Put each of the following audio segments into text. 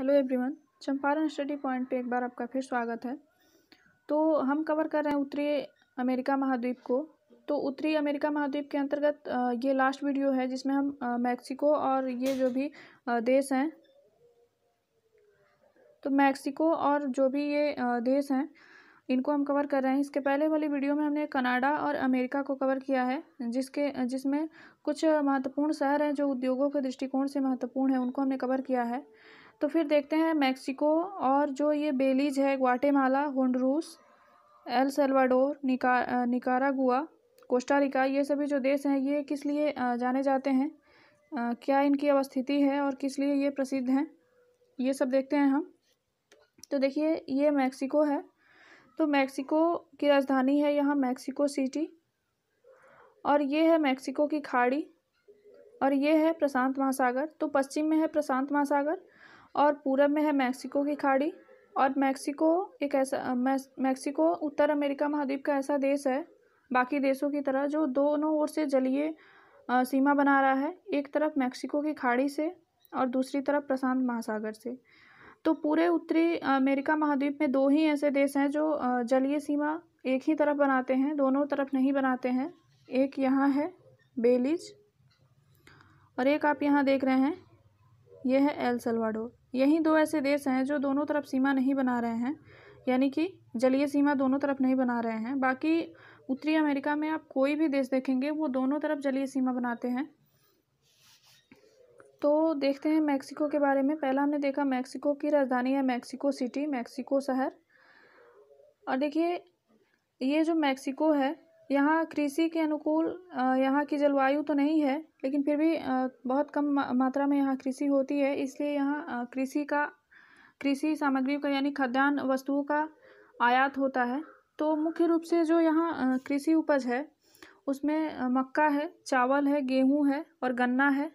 hello everyone Champaran study point पे एक बार आपका फिर स्वागत है तो हम कवर कर रहे हैं उत्तरी अमेरिका महाद्वीप को तो उत्तरी अमेरिका महाद्वीप के अंतर्गत ये लास्ट वीडियो है जिसमें हम मैक्सिको और ये जो भी देश हैं तो मैक्सिको और जो भी ये देश हैं इनको हम कवर कर रहे हैं इसके पहले वाली वीडियो में हमने कनाडा और अमेरिका को कवर किया है जिसके जिसमें कुछ महत्वपूर्ण शहर हैं जो उद्योगों के दृष्टिकोण से महत्वपूर्ण है उनको हमने कवर किया है तो फिर देखते हैं मैक्सिको और जो ये बेलीज है ग्वाटेमाला होंडरूस एल सेल्वाडोर निका निकारागुआ कोस्टारिका ये सभी जो देश हैं ये किस लिए जाने जाते हैं क्या इनकी अवस्थिति है और किस लिए ये प्रसिद्ध हैं ये सब देखते हैं हम तो देखिए ये मैक्सिको है तो मैक्सिको की राजधानी है यहाँ मैक्सिको सिटी और ये है मैक्सिको की खाड़ी और ये है प्रशांत महासागर तो पश्चिम में है प्रशांत महासागर और पूरब में है मैक्सिको की खाड़ी और मैक्सिको एक ऐसा मैक्सिको उत्तर अमेरिका महाद्वीप का ऐसा देश है बाकी देशों की तरह जो दोनों ओर से जलीय सीमा बना रहा है एक तरफ मैक्सिको की खाड़ी से और दूसरी तरफ प्रशांत महासागर से तो पूरे उत्तरी अमेरिका महाद्वीप में दो ही ऐसे देश हैं जो जलीय सीमा एक ही तरफ बनाते हैं दोनों तरफ नहीं बनाते हैं एक यहाँ है बेलीज और एक आप यहाँ देख रहे हैं यह है एल सलवाडोर यही दो ऐसे देश हैं जो दोनों तरफ सीमा नहीं बना रहे हैं यानी कि जलीय सीमा दोनों तरफ नहीं बना रहे हैं बाकी उत्तरी अमेरिका में आप कोई भी देश देखेंगे वो दोनों तरफ जलीय सीमा बनाते हैं तो देखते हैं मैक्सिको के बारे में पहला हमने देखा मैक्सिको की राजधानी है मैक्सिको सिटी मैक्सिको शहर और देखिए ये जो मैक्सिको है यहाँ कृषि के अनुकूल यहाँ की जलवायु तो नहीं है लेकिन फिर भी बहुत कम मात्रा में यहाँ कृषि होती है इसलिए यहाँ कृषि का कृषि सामग्री का यानी खाद्यान्न वस्तुओं का आयात होता है तो मुख्य रूप से जो यहाँ कृषि उपज है उसमें मक्का है चावल है गेहूँ है और गन्ना है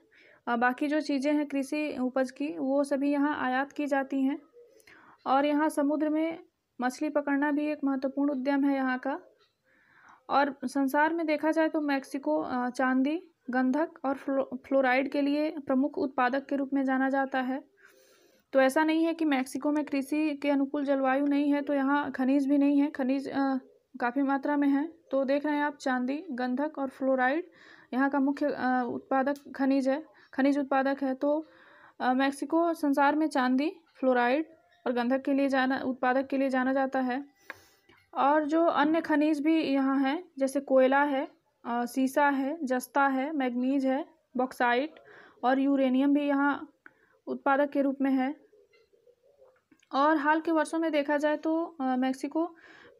बाकी जो चीज़ें हैं कृषि उपज की वो सभी यहाँ आयात की जाती हैं और यहाँ समुद्र में मछली पकड़ना भी एक महत्वपूर्ण उद्यम है यहाँ का और संसार में देखा जाए तो मैक्सिको चांदी गंधक और फ्लोराइड के लिए प्रमुख उत्पादक के रूप में जाना जाता है तो ऐसा नहीं है कि मैक्सिको में कृषि के अनुकूल जलवायु नहीं है तो यहाँ खनिज भी नहीं है खनिज काफ़ी मात्रा में है तो देख रहे हैं आप चांदी गंधक और फ्लोराइड यहाँ का मुख्य उत्पादक खनिज है खनिज उत्पादक है तो मैक्सिको संसार में चांदी फ्लोराइड और गंधक के लिए जाना उत्पादक के लिए जाना जाता है और जो अन्य खनिज भी यहाँ हैं जैसे कोयला है सीसा है जस्ता है मैगनीज है बॉक्साइट और यूरेनियम भी यहाँ उत्पादक के रूप में है और हाल के वर्षों में देखा जाए तो मेक्सिको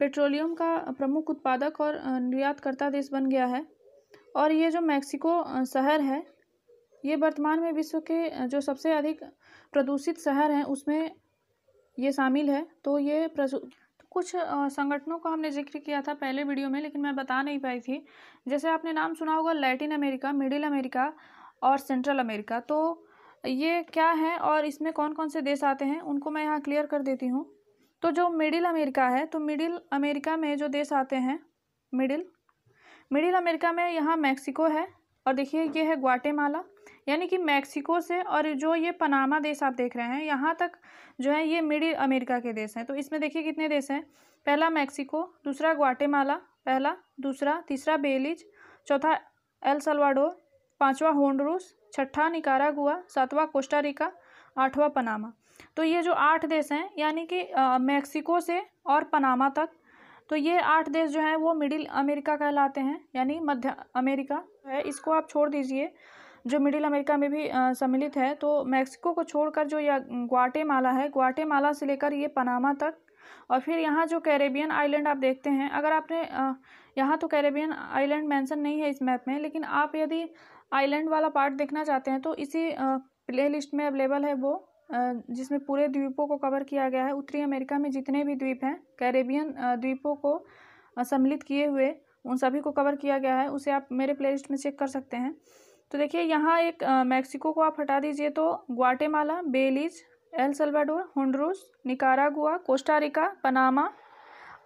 पेट्रोलियम का प्रमुख उत्पादक और निर्यातकर्ता देश बन गया है और ये जो मैक्सिको शहर है ये वर्तमान में विश्व के जो सबसे अधिक प्रदूषित शहर हैं उसमें ये शामिल है तो ये कुछ संगठनों का हमने जिक्र किया था पहले वीडियो में लेकिन मैं बता नहीं पाई थी जैसे आपने नाम सुना होगा लैटिन अमेरिका मिडिल अमेरिका और सेंट्रल अमेरिका तो ये क्या है और इसमें कौन कौन से देश आते हैं उनको मैं यहाँ क्लियर कर देती हूँ तो जो मिडिल अमेरिका है तो मिडिल अमेरिका में जो देश आते हैं मिडिल मिडिल अमेरिका में यहाँ मैक्सिको है और देखिए ये है ग्वाटेमाला यानी कि मैक्सिको से और जो ये पनामा देश आप देख रहे हैं यहाँ तक जो है ये मिडिल अमेरिका के देश हैं तो इसमें देखिए कितने देश हैं पहला मैक्सिको दूसरा ग्वाटेमाला पहला दूसरा तीसरा बेलिज चौथा एल सल्वाडोर पाँचवा होंडरूस छठा निकारागुआ सातवां कोस्टारिका आठवां पनामा तो ये जो आठ देश हैं यानी कि मैक्सिको से और पनामा तक तो ये आठ देश जो हैं वो मिडिल अमेरिका कहलाते हैं यानी मध्य अमेरिका है तो इसको आप छोड़ दीजिए जो मिडिल अमेरिका में भी सम्मिलित है तो मैक्सिको को छोड़कर जो यह ग्वाटेमाला है ग्वाटेमाला से लेकर ये पनामा तक और फिर यहाँ जो कैरेबियन आइलैंड आप देखते हैं अगर आपने यहाँ तो कैरेबियन आइलैंड मेंशन नहीं है इस मैप में लेकिन आप यदि आइलैंड वाला पार्ट देखना चाहते हैं तो इसी प्ले लिस्ट में अवेलेबल है वो जिसमें पूरे द्वीपों को कवर किया गया है उत्तरी अमेरिका में जितने भी द्वीप हैं कैरेबियन द्वीपों को सम्मिलित किए हुए उन सभी को कवर किया गया है उसे आप मेरे प्लेलिस्ट में चेक कर सकते हैं तो देखिए यहाँ एक मैक्सिको को आप हटा दीजिए तो Guatemala Belize El Salvador Honduras Nicaragua Costa Rica Panama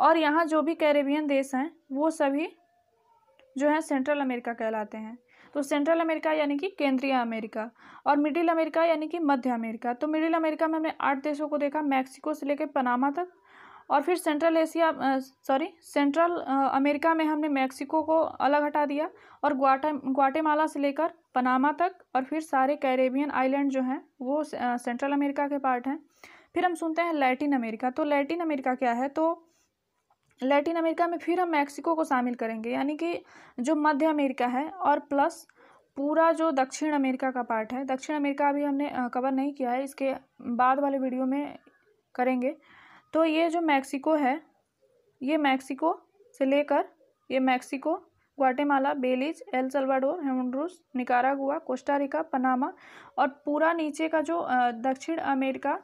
और यहाँ जो भी कैरेबियन देश हैं वो सभी जो हैं सेंट्रल अमेरिका कहलाते हैं तो सेंट्रल अमेरिका यानी कि केंद्रीय अमेरिका और मिडिल अमेरिका यानी कि मध्य अमेरिका तो मिडिल अमेरिका में हमने आठ देशों को देखा मैक्सिको से लेकर पनामा तक और फिर central Asia sorry central America में हमने मैक्सिको को अलग हटा दिया और ग्वाटा ग्वाटेमाला से लेकर पनामा तक और फिर सारे कैरेबियन आइलैंड जो हैं वो सेंट्रल अमेरिका के पार्ट हैं फिर हम सुनते हैं लैटिन अमेरिका तो लैटिन अमेरिका क्या है तो लैटिन अमेरिका में फिर हम मैक्सिको को शामिल करेंगे यानी कि जो मध्य अमेरिका है और प्लस पूरा जो दक्षिण अमेरिका का पार्ट है दक्षिण अमेरिका अभी हमने कवर नहीं किया है इसके बाद वाले वीडियो में करेंगे तो ये जो मैक्सिको है ये मैक्सिको से लेकर ये Mexico Guatemala Belize El Salvador निकारा निकारागुआ कोस्टारिका पनामा और पूरा नीचे का जो दक्षिण अमेरिका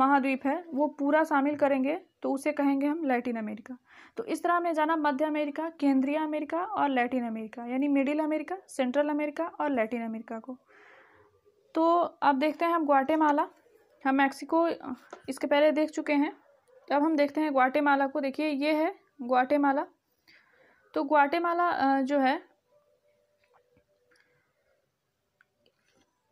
महाद्वीप है वो पूरा शामिल करेंगे तो उसे कहेंगे हम लैटिन अमेरिका तो इस तरह हमने जाना मध्य अमेरिका केंद्रीय अमेरिका और लैटिन अमेरिका यानी मिडिल अमेरिका सेंट्रल अमेरिका और लैटिन अमेरिका को तो अब देखते हैं हम ग्वाटेमाला हम मैक्सिको इसके पहले देख चुके हैं तो अब हम देखते हैं ग्वाटेमाला को देखिए ये है ग्वाटेमाला तो ग्वाटेमाला जो है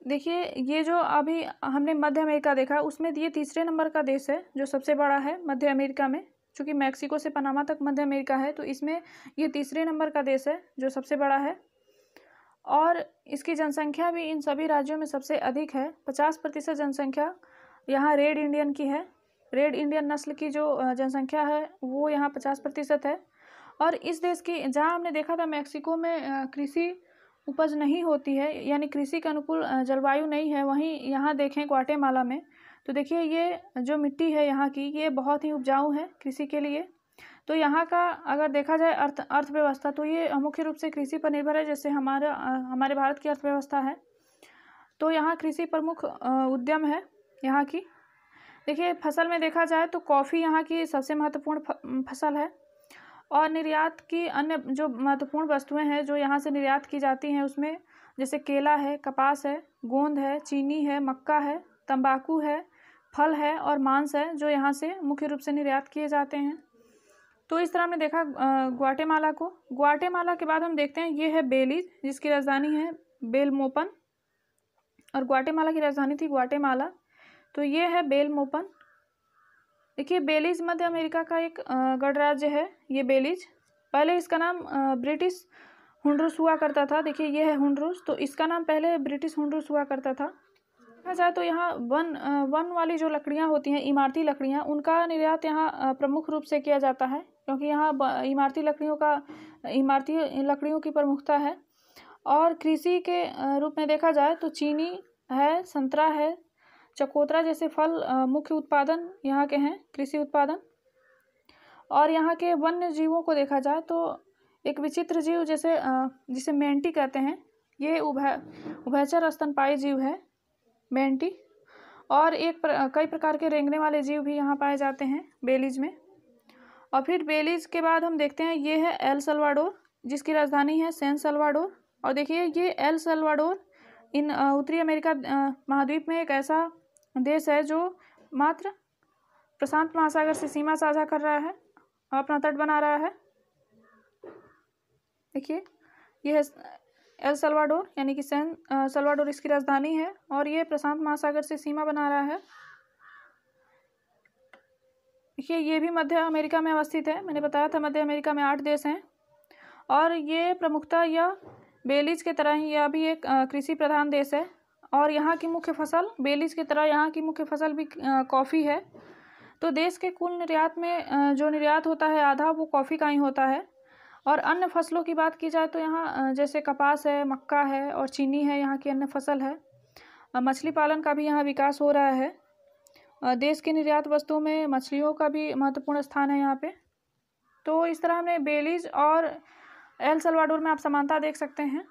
देखिए ये जो अभी हमने मध्य अमेरिका देखा उसमें ये तीसरे नंबर का देश है जो सबसे बड़ा है मध्य अमेरिका में चूँकि मैक्सिको से पनामा तक मध्य अमेरिका है तो इसमें ये तीसरे नंबर का देश है जो सबसे बड़ा है और इसकी जनसंख्या भी इन सभी राज्यों में सबसे अधिक है पचास प्रतिशत जनसंख्या यहाँ रेड इंडियन की है रेड इंडियन नस्ल की जो जनसंख्या है वो यहाँ पचास प्रतिशत है और इस देश की जहाँ हमने देखा था मैक्सिको में कृषि उपज नहीं होती है यानी कृषि के अनुकूल जलवायु नहीं है वहीं यहाँ देखें माला में तो देखिए ये जो मिट्टी है यहाँ की ये बहुत ही उपजाऊ है कृषि के लिए तो यहाँ का अगर देखा जाए अर्थ अर्थव्यवस्था तो ये मुख्य रूप से कृषि पर निर्भर है जैसे हमारा हमारे भारत की अर्थव्यवस्था है तो यहाँ कृषि प्रमुख उद्यम है यहाँ की देखिए फसल में देखा जाए तो कॉफ़ी यहाँ की सबसे महत्वपूर्ण फसल है और निर्यात की अन्य जो महत्वपूर्ण वस्तुएं हैं जो यहाँ से निर्यात की जाती हैं उसमें जैसे केला है कपास है गोंद है चीनी है मक्का है तंबाकू है फल है और मांस है जो यहाँ से मुख्य रूप से निर्यात किए जाते हैं तो इस तरह हमने देखा ग्वाटेमाला को ग्वाटेमाला के बाद हम देखते हैं ये है बेलीज जिसकी राजधानी है बेलमोपन और ग्वाटेमाला की राजधानी थी ग्वाटेमाला तो ये है बेल मोपन देखिए बेलीज मध्य अमेरिका का एक गणराज्य है ये बेलीज पहले इसका नाम ब्रिटिश हुंडरूस हुआ करता था देखिए ये है हुंडरूस तो इसका नाम पहले ब्रिटिश हुंडरूस हुआ करता था देखा जाए तो यहाँ वन वन वाली जो लकड़ियाँ होती हैं इमारती लकड़ियाँ उनका निर्यात यहाँ प्रमुख रूप से किया जाता है क्योंकि यहाँ इमारती लकड़ियों का इमारती लकड़ियों की प्रमुखता है और कृषि के रूप में देखा जाए तो चीनी है संतरा है चकोतरा जैसे फल मुख्य उत्पादन यहाँ के हैं कृषि उत्पादन और यहाँ के वन्य जीवों को देखा जाए तो एक विचित्र जीव जैसे जिसे मेंटी कहते हैं ये उभय उभयचर स्तनपाई जीव है मेंटी और एक प्र, कई प्रकार के रेंगने वाले जीव भी यहाँ पाए जाते हैं बेलीज में और फिर बेलीज के बाद हम देखते हैं ये है एल सलवाडोर जिसकी राजधानी है सैन सलवाडोर और देखिए ये एल सलवाडोर इन उत्तरी अमेरिका महाद्वीप में एक ऐसा देश है जो मात्र प्रशांत महासागर से सीमा साझा कर रहा है और अपना तट बना रहा है देखिए यह एल सलवाडोर यानी कि सैन सलवाडोर इसकी राजधानी है और ये प्रशांत महासागर से सीमा बना रहा है देखिए ये भी मध्य अमेरिका में अवस्थित है मैंने बताया था मध्य अमेरिका में आठ देश हैं और ये प्रमुखता या बेलीज के तरह ही यह भी एक कृषि प्रधान देश है और यहाँ की मुख्य फसल बेलीज की तरह यहाँ की मुख्य फसल भी कॉफ़ी है तो देश के कुल निर्यात में जो निर्यात होता है आधा वो कॉफ़ी का ही होता है और अन्य फसलों की बात की जाए तो यहाँ जैसे कपास है मक्का है और चीनी है यहाँ की अन्य फसल है मछली पालन का भी यहाँ विकास हो रहा है देश के निर्यात वस्तुओं में मछलियों का भी महत्वपूर्ण स्थान है यहाँ पे तो इस तरह हमने बेलीज और एल सलवाडोर में आप समानता देख सकते हैं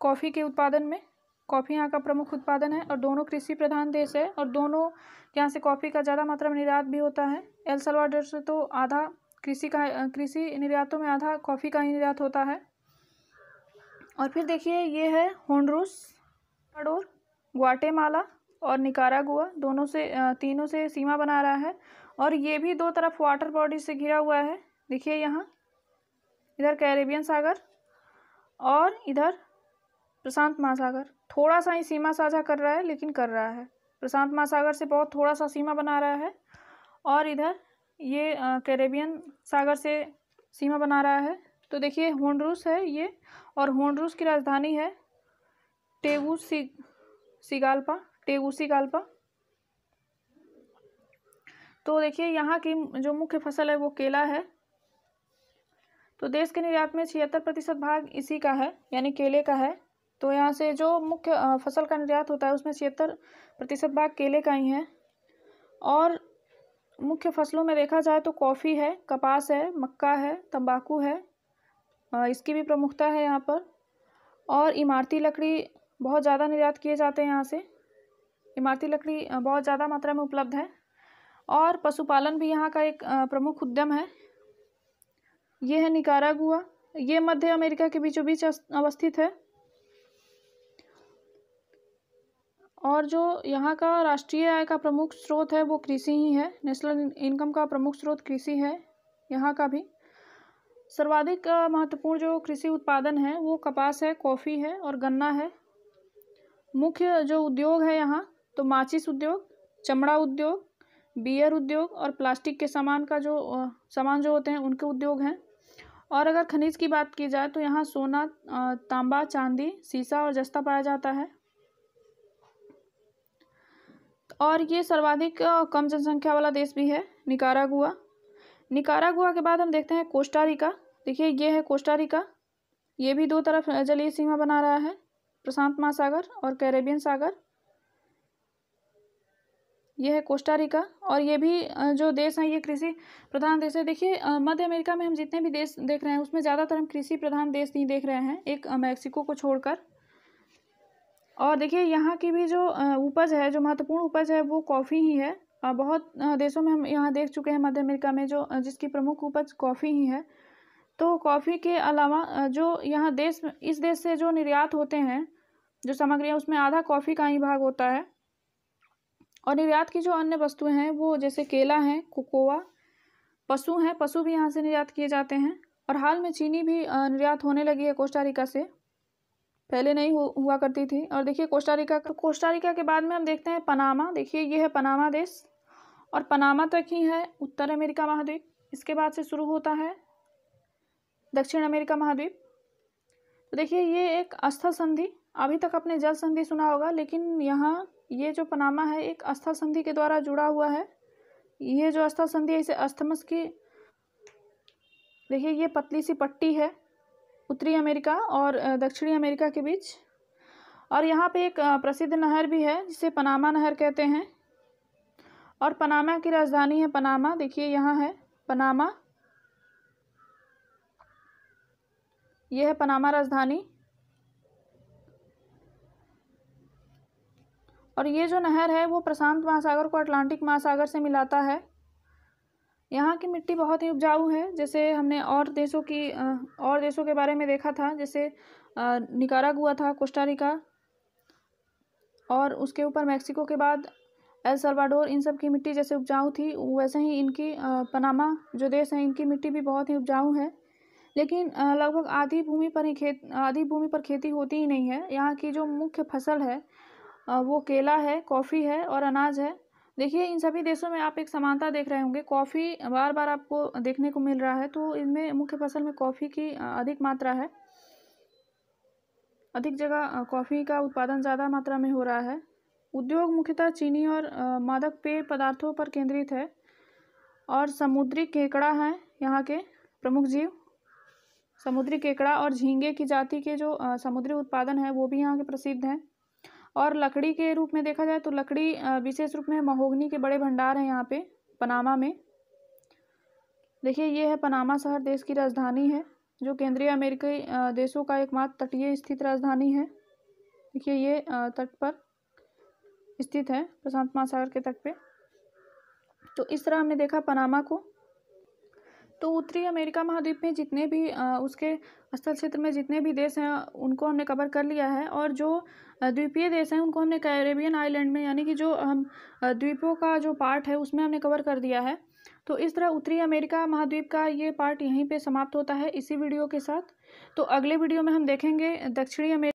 कॉफ़ी के उत्पादन में कॉफ़ी यहाँ का प्रमुख उत्पादन है और दोनों कृषि प्रधान देश है और दोनों यहाँ से कॉफ़ी का ज़्यादा मात्रा में निर्यात भी होता है एल सलवाडर से तो आधा कृषि का कृषि निर्यातों में आधा कॉफ़ी का ही निर्यात होता है और फिर देखिए ये है होंडरूस पडोर ग्वाटेमाला और निकारागुआ दोनों से तीनों से सीमा बना रहा है और ये भी दो तरफ वाटर बॉडी से घिरा हुआ है देखिए यहाँ इधर कैरेबियन सागर और इधर प्रशांत महासागर थोड़ा सा ही सीमा साझा कर रहा है लेकिन कर रहा है प्रशांत महासागर से बहुत थोड़ा सा सीमा बना रहा है और इधर ये कैरेबियन सागर से सीमा बना रहा है तो देखिए होंडरूस है ये और होंडरूस की राजधानी है टेगू सिगाल्पा सिगाल्पा तो देखिए यहाँ की जो मुख्य फसल है वो केला है तो देश के निर्यात में छिहत्तर प्रतिशत भाग इसी का है यानी केले का है तो यहाँ से जो मुख्य फसल का निर्यात होता है उसमें छिहत्तर प्रतिशत भाग केले का ही है और मुख्य फसलों में देखा जाए तो कॉफ़ी है कपास है मक्का है तंबाकू है इसकी भी प्रमुखता है यहाँ पर और इमारती लकड़ी बहुत ज़्यादा निर्यात किए जाते हैं यहाँ से इमारती लकड़ी बहुत ज़्यादा मात्रा में उपलब्ध है और पशुपालन भी यहाँ का एक प्रमुख उद्यम है ये है निकारागुआ ये मध्य अमेरिका के बीचों बीच अवस्थित है और जो यहाँ का राष्ट्रीय आय का प्रमुख स्रोत है वो कृषि ही है नेशनल इनकम का प्रमुख स्रोत कृषि है यहाँ का भी सर्वाधिक महत्वपूर्ण जो कृषि उत्पादन है वो कपास है कॉफ़ी है और गन्ना है मुख्य जो उद्योग है यहाँ तो माचिस उद्योग चमड़ा उद्योग बियर उद्योग और प्लास्टिक के सामान का जो सामान जो होते हैं उनके उद्योग हैं और अगर खनिज की बात की जाए तो यहाँ सोना तांबा चांदी सीसा और जस्ता पाया जाता है और ये सर्वाधिक कम जनसंख्या वाला देश भी है निकारागुआ निकारागुआ के बाद हम देखते हैं कोस्टारिका देखिए ये है कोस्टारिका ये भी दो तरफ जलीय सीमा बना रहा है प्रशांत महासागर और कैरेबियन सागर यह है कोस्टारिका और ये भी जो देश हैं ये कृषि प्रधान देश है देखिए मध्य अमेरिका में हम जितने भी देश देख रहे हैं उसमें ज़्यादातर हम कृषि प्रधान देश नहीं देख रहे हैं एक मैक्सिको को छोड़कर और देखिए यहाँ की भी जो उपज है जो महत्वपूर्ण उपज है वो कॉफ़ी ही है बहुत देशों में हम यहाँ देख चुके हैं मध्य अमेरिका में जो जिसकी प्रमुख उपज कॉफ़ी ही है तो कॉफ़ी के अलावा जो यहाँ देश इस देश से जो निर्यात होते हैं जो सामग्रियाँ उसमें आधा कॉफ़ी का ही भाग होता है और निर्यात की जो अन्य वस्तुएं हैं वो जैसे केला है कोकोवा पशु हैं पशु भी यहाँ से निर्यात किए जाते हैं और हाल में चीनी भी निर्यात होने लगी है कोस्टारिका से पहले नहीं हो हुआ करती थी और देखिए कोस्टारिका का कोस्टारिका के बाद में हम देखते हैं पनामा देखिए ये है पनामा देश और पनामा तक तो ही है उत्तर अमेरिका महाद्वीप इसके बाद से शुरू होता है दक्षिण अमेरिका महाद्वीप तो देखिए ये एक अस्थल संधि अभी तक अपने जल संधि सुना होगा लेकिन यहाँ ये जो पनामा है एक अस्थल संधि के द्वारा जुड़ा हुआ है ये जो अस्थल संधि है इसे अस्थमस की देखिए ये पतली सी पट्टी है उत्तरी अमेरिका और दक्षिणी अमेरिका के बीच और यहाँ पे एक प्रसिद्ध नहर भी है जिसे पनामा नहर कहते हैं और पनामा की राजधानी है पनामा देखिए यहाँ है पनामा यह है पनामा राजधानी और ये जो नहर है वो प्रशांत महासागर को अटलांटिक महासागर से मिलाता है यहाँ की मिट्टी बहुत ही उपजाऊ है जैसे हमने और देशों की और देशों के बारे में देखा था जैसे निकारागुआ था कोस्टारिका और उसके ऊपर मैक्सिको के बाद एल सल्वाडोर इन सब की मिट्टी जैसे उपजाऊ थी वैसे ही इनकी पनामा जो देश है इनकी मिट्टी भी बहुत ही उपजाऊ है लेकिन लगभग आधी भूमि पर ही खेत आधी भूमि पर खेती होती ही नहीं है यहाँ की जो मुख्य फसल है वो केला है कॉफ़ी है और अनाज है देखिए इन सभी देशों में आप एक समानता देख रहे होंगे कॉफ़ी बार बार आपको देखने को मिल रहा है तो इनमें मुख्य फसल में कॉफ़ी की अधिक मात्रा है अधिक जगह कॉफ़ी का उत्पादन ज़्यादा मात्रा में हो रहा है उद्योग मुख्यतः चीनी और मादक पेय पदार्थों पर केंद्रित है और समुद्री केकड़ा हैं यहाँ के प्रमुख जीव समुद्री केकड़ा और झींगे की जाति के जो समुद्री उत्पादन है वो भी यहाँ के प्रसिद्ध हैं और लकड़ी के रूप में देखा जाए तो लकड़ी विशेष रूप में महोगनी के बड़े भंडार हैं यहाँ पे पनामा में देखिए ये है पनामा शहर देश की राजधानी है जो केंद्रीय अमेरिकी देशों का एकमात्र तटीय स्थित राजधानी है देखिए ये तट पर स्थित है प्रशांत महासागर के तट पे तो इस तरह हमने देखा पनामा को तो उत्तरी अमेरिका महाद्वीप में जितने भी उसके स्थल क्षेत्र में जितने भी देश हैं उनको हमने कवर कर लिया है और जो द्वीपीय देश हैं उनको हमने कैरेबियन आइलैंड में यानी कि जो हम द्वीपों का जो पार्ट है उसमें हमने कवर कर दिया है तो इस तरह उत्तरी अमेरिका महाद्वीप का ये पार्ट यहीं पे समाप्त होता है इसी वीडियो के साथ तो अगले वीडियो में हम देखेंगे दक्षिणी अमेरिका